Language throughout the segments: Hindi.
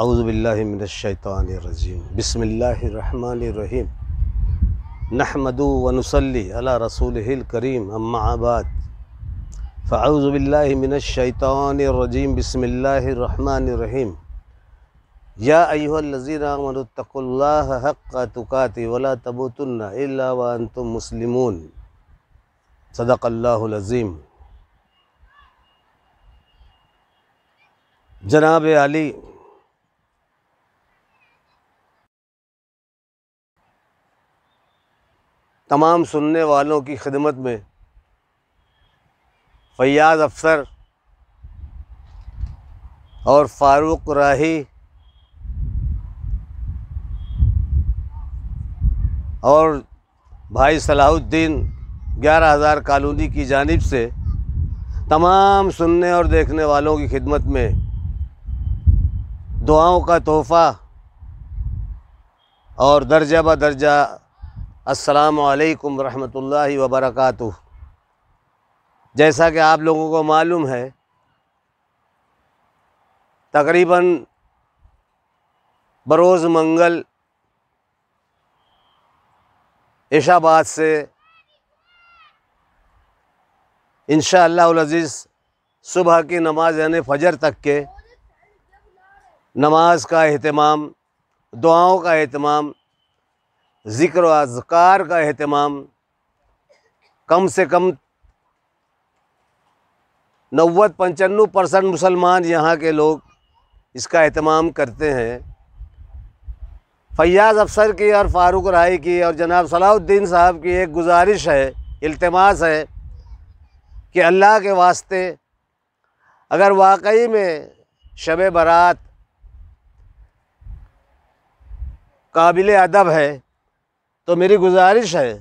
أعوذ بالله من الشيطان الرجيم بسم الله الرحمن الرحيم نحمد ونصلي على رسوله الكريم أما بعد فأعوذ بالله من الشيطان الرجيم بسم الله الرحمن الرحيم يا أيها الذين آمنوا اتقوا الله حق تقاته ولا تموتن إلا وأنتم مسلمون صدق الله العظيم جناب علي तमाम सुनने वालों की खिदमत में फयाज़ अफसर और फारूक राही और भाई सलाहुद्दीन ग्यारह हज़ार कॉलोनी की जानब से तमाम सुनने और देखने वालों की खिदमत में दुआओं का तोहफ़ा और दर्जा ब दर्जा असलकम वरहमल वबरक जैसा कि आप लोगों को मालूम है तकरीबन बरोज़ मंगल ऐशाबाद से इन शज़ीज़ सुबह की नमाज यानी फजर तक के नमाज का अहतमाम दुआओं का अहतमाम ज़िक्र अजकार का अहतमाम कम से कम नवे पंचानवे परसेंट मुसलमान यहाँ के लोग इसका अहतमाम करते हैं फयाज़ अफसर की और फारूक राय की और जनाब सलाउद्दीन साहब की एक गुजारिश है अल्तमास है कि अल्लाह के वास्ते अगर वाकई में शब बारात काबिल अदब है तो मेरी गुजारिश है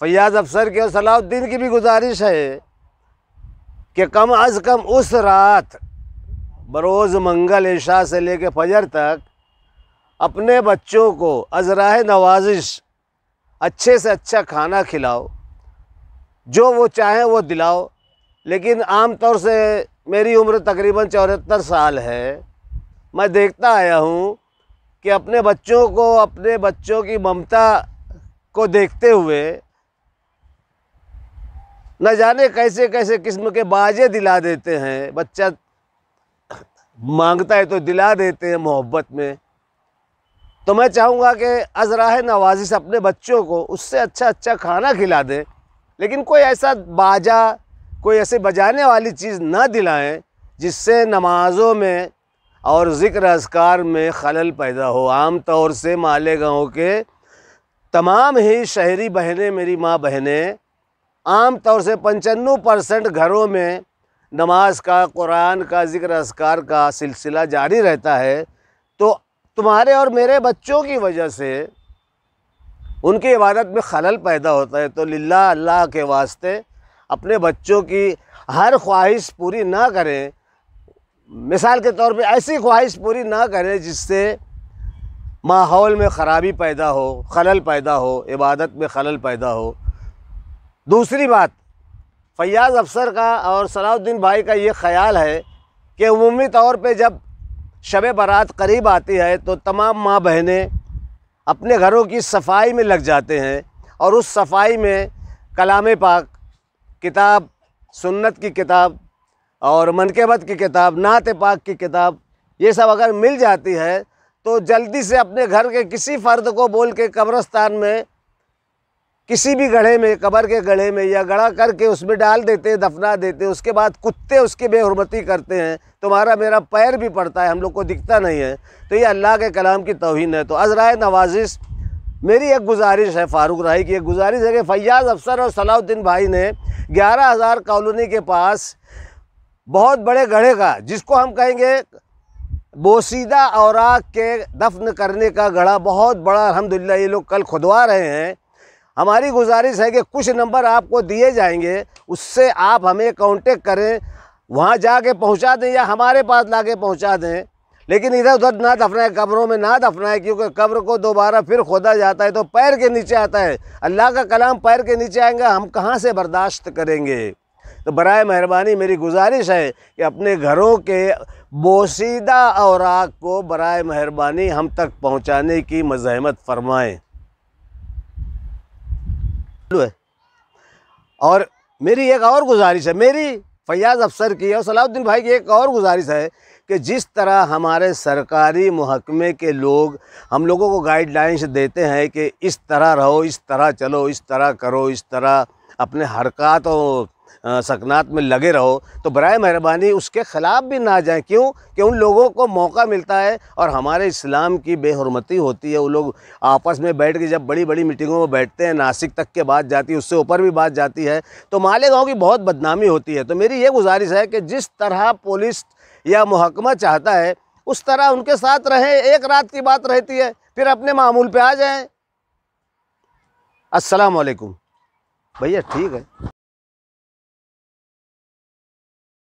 फयाज़ अफसर की और सलाउद्दीन की भी गुजारिश है कि कम अज़ कम उस रात बरोज़ मंगल ऐशा से लेकर फजर तक अपने बच्चों को अजराह नवाजिश अच्छे से अच्छा खाना खिलाओ जो वो चाहें वो दिलाओ लेकिन आम तौर से मेरी उम्र तकरीबन चौहत्तर साल है मैं देखता आया हूँ कि अपने बच्चों को अपने बच्चों की ममता को देखते हुए न जाने कैसे कैसे किस्म के बाजे दिला देते हैं बच्चा मांगता है तो दिला देते हैं मोहब्बत में तो मैं चाहूँगा कि अजराह नवाजिश अपने बच्चों को उससे अच्छा अच्छा खाना खिला दें लेकिन कोई ऐसा बाजा कोई ऐसे बजाने वाली चीज़ ना दिलाएं जिससे नमाज़ों में और ज़िक्र असकार में खलल पैदा हो आम तौर से मालेगाँव के तमाम ही शहरी बहनें मेरी माँ बहनें आम तौर से पंचानवे परसेंट घरों में नमाज का कुरान का जिक्र असकार का सिलसिला जारी रहता है तो तुम्हारे और मेरे बच्चों की वजह से उनकी इबादत में खलल पैदा होता है तो लिल्ला अल्लाह के वास्ते अपने बच्चों की हर ख्वाहिश पूरी ना करें मिसाल के तौर पे ऐसी ख्वाहिश पूरी ना करें जिससे माहौल में ख़राबी पैदा हो खलल पैदा हो इबादत में खलल पैदा हो दूसरी बात फयाज़ अफसर का और सलाउद्दीन भाई का ये ख्याल है कि अमूमी तौर पर जब शब बारात करीब आती है तो तमाम माँ बहनें अपने घरों की सफाई में लग जाते हैं और उस सफाई में कलाम पाक किताब सुन्नत की किताब और मनकेबत की किताब नात पाक की किताब ये सब अगर मिल जाती है तो जल्दी से अपने घर के किसी फ़र्द को बोल के कब्रस्तान में किसी भी गढ़े में कबर के गढ़े में या गढ़ा करके उसमें डाल देते दफना देते उसके बाद कुत्ते उसकी बेहरमती करते हैं तुम्हारा मेरा पैर भी पड़ता है हम लोग को दिखता नहीं है तो ये अल्लाह के कलाम की तोहन है तो अज़रा नवाजिश मेरी एक गुजारिश है फ़ारूक राही की एक गुजारिश है कि फैयाज़ अफसर और सलाउद्दीन भाई ने ग्यारह हज़ार कॉलोनी के पास बहुत बड़े गढ़े का जिसको हम कहेंगे बोसीदा औराक के दफन करने का गढ़ा बहुत बड़ा अलहमदिल्ला ये लोग कल खुदवा रहे हैं हमारी गुजारिश है कि कुछ नंबर आपको दिए जाएंगे उससे आप हमें कांटेक्ट करें वहाँ जा के पहुँचा दें या हमारे पास ला के पहुँचा दें लेकिन इधर उधर ना दफनाए कब्रों में ना दफनाए क्योंकि कब्र को दोबारा फिर खोदा जाता है तो पैर के नीचे आता है अल्लाह का कलाम पैर के नीचे आएंगे हम कहाँ से बर्दाश्त करेंगे तो बर मेहरबानी मेरी गुजारिश है कि अपने घरों के बोसीदा और को बर मेहरबानी हम तक पहुँचाने की मजामत फरमाएँ और मेरी एक और गुजारिश है मेरी फयाज़ अफसर की और सलाउद्दीन भाई की एक और गुजारिश है कि जिस तरह हमारे सरकारी महकमे के लोग हम लोगों को गाइडलाइंस देते हैं कि इस तरह रहो इस तरह चलो इस तरह करो इस तरह अपने हरकत और सकनात में लगे रहो तो बर मेहरबानी उसके ख़िलाफ़ भी ना जाएं क्यों कि उन लोगों को मौका मिलता है और हमारे इस्लाम की बेहरमती होती है वो लोग आपस में बैठ के जब बड़ी बड़ी मीटिंगों में बैठते हैं नासिक तक के बात जाती है उससे ऊपर भी बात जाती है तो मालेगाँव की बहुत बदनामी होती है तो मेरी ये गुजारिश है कि जिस तरह पुलिस या महकमा चाहता है उस तरह उनके साथ रहें एक रात की बात रहती है फिर अपने मामूल पर आ जाएँ असलकुम भैया ठीक है